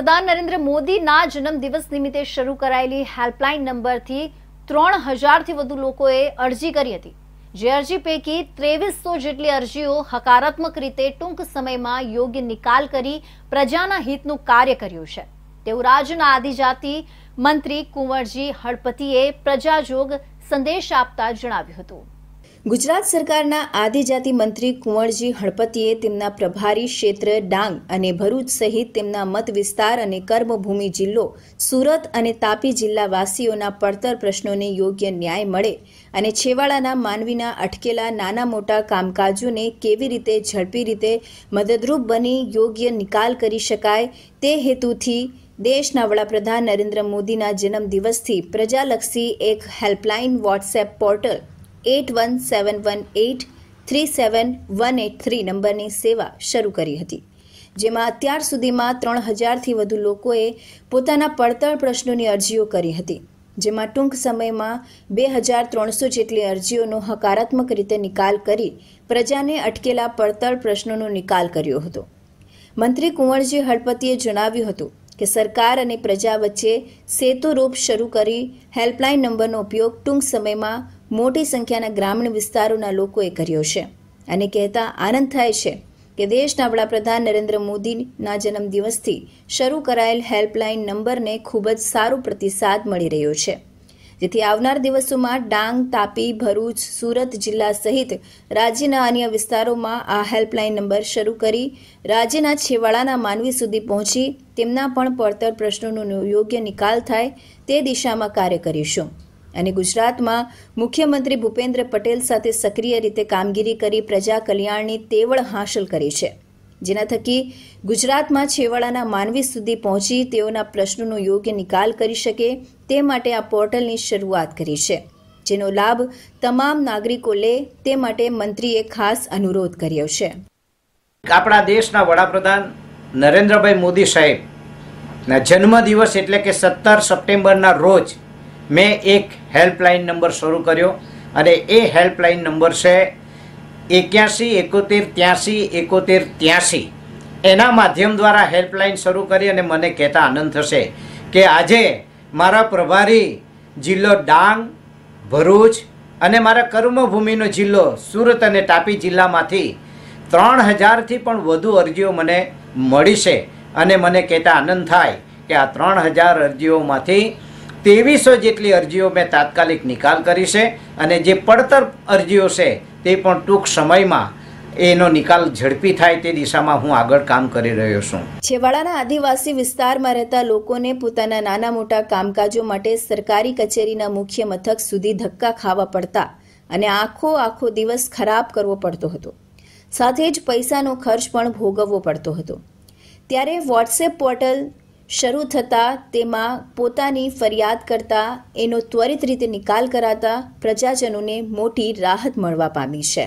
વડાપ્રધાન નરેન્દ્ર મોદીના જન્મદિવસ નિમિત્તે શરૂ કરાયેલી હેલ્પલાઇન નંબરથી ત્રણ હજારથી વધુ લોકોએ અરજી કરી હતી જે અરજી પૈકી ત્રેવીસો જેટલી અરજીઓ હકારાત્મક રીતે ટૂંક સમયમાં યોગ્ય નિકાલ કરી પ્રજાના હિતનું કાર્ય કર્યું છે તેવું રાજ્યના આદિજાતિ મંત્રી કુંવરજી હળપતિએ પ્રજાજોગ સંદેશ આપતા જણાવ્યું હતું ગુજરાત સરકારના આદિજાતિ મંત્રી કુંવરજી હળપતિએ તેમના પ્રભારી ક્ષેત્ર ડાંગ અને ભરૂચ સહિત તેમના મત વિસ્તાર અને કર્મભૂમિ જિલ્લો સુરત અને તાપી જિલ્લાવાસીઓના પડતર પ્રશ્નોને યોગ્ય ન્યાય મળે અને છેવાડાના માનવીના અટકેલા નાના મોટા કામકાજોને કેવી રીતે ઝડપી રીતે મદદરૂપ બની યોગ્ય નિકાલ કરી શકાય તે હેતુથી દેશના વડાપ્રધાન નરેન્દ્ર મોદીના જન્મદિવસથી પ્રજાલક્ષી એક helpline WhatsApp portal at one seven one at three seven one at three નંબરની સેવા શરૂ કરી હતી જેમાં અત્યાર સુધીમાં ત્રણ હજારથી વધુ લોકોએ પોતાના પડતળ પ્રશ્નોની અરજીઓ કરી હતી જેમાં ટૂંક સમયમાં બે હજાર ત્રણસો જેટલી અરજીઓનો હકારાત્મક રીતે નિકાલ કરી પ્રજાને અટકેલા પડતળ પ્રશ્નોનો નિકાલ કર્યો હતો મંત્રી કુંવરજી હળપતિએ જણાવ્યું હતું કે સરકાર અને પ્રજા વચ્ચે સેતુરૂપ શરૂ કરી હેલ્પલાઇન નંબરનો ઉપયોગ ટૂંક સમયમાં મોટી સંખ્યાના ગ્રામીણ વિસ્તારોના લોકોએ કર્યો છે અને કહેતા આનંદ થાય છે કે દેશના વડાપ્રધાન નરેન્દ્ર મોદીના જન્મદિવસથી શરૂ કરાયેલ હેલ્પલાઇન નંબરને ખૂબ જ સારો પ્રતિસાદ મળી રહ્યો છે જેથી આવનાર દિવસોમાં ડાંગ તાપી ભરૂચ સુરત જિલ્લા સહિત રાજ્યના અન્ય વિસ્તારોમાં આ હેલ્પલાઇન નંબર શરૂ કરી રાજ્યના છેવાડાના માનવી સુધી પહોંચી તેમના પણ પડતર પ્રશ્નોનો યોગ્ય નિકાલ થાય તે દિશામાં કાર્ય કરીશું અને ગુજરાતમાં મુખ્યમંત્રી ભૂપેન્દ્ર પટેલ સાથે સક્રિય રીતે કામગીરી કરી પ્રજા કલ્યાણની તેવળ હાંસલ કરી છે જેના થકી ગુજરાતમાં છેવાડાના માનવી સુધી પહોંચી તેઓના પ્રશ્નોનો યોગ્ય નિકાલ કરી શકે તે માટે આ પોર્ટલની શરૂઆત કરી છે જેનો લાભ તમામ નાગરિકો લે તે માટે મંત્રીએ ખાસ અનુરોધ કર્યો છે આપણા દેશના વડાપ્રધાન નરેન્દ્રભાઈ મોદી સાહેબના જન્મદિવસ એટલે કે સત્તર સપ્ટેમ્બરના રોજ મેં એક હેલ્પલાઇન નંબર શરૂ કર્યો અને એ હેલ્પલાઇન નંબર છે એક્યાસી એકોતેર ત્યાંસી એકોતેર ત્યાંસી એના માધ્યમ દ્વારા હેલ્પલાઇન શરૂ કરી અને મને કહેતા આનંદ થશે કે આજે મારા પ્રભારી જિલ્લો ડાંગ ભરૂચ અને મારા કર્મભૂમિનો જિલ્લો સુરત અને તાપી જિલ્લામાંથી ત્રણ હજારથી પણ વધુ અરજીઓ મને મળી છે અને મને કહેતા આનંદ થાય કે આ ત્રણ હજાર અરજીઓમાંથી ત્રેવીસો જેટલી અરજીઓ મેં તાત્કાલિક નિકાલ કરી છે અને જે પડતર અરજીઓ છે તે પણ ટૂંક સમયમાં એનો નિકાલ ઝડપી થાય તે દિશામાં હું આગળ કામ કરી રહ્યો છું છેવાડાના આદિવાસી વિસ્તારમાં રહેતા લોકોને પોતાના નાના મોટા કામકાજો માટે સરકારી કચેરીના મુખ્ય મથક સુધી ધક્કા ખાવા પડતા અને આખો આખો દિવસ ખરાબ કરવો પડતો હતો સાથે જ પૈસાનો ખર્ચ પણ ભોગવવો પડતો હતો ત્યારે વોટ્સએપ પોર્ટલ શરૂ થતાં તેમાં પોતાની ફરિયાદ કરતા એનો ત્વરિત રીતે નિકાલ કરાતા પ્રજાજનોને મોટી રાહત મળવા પામી છે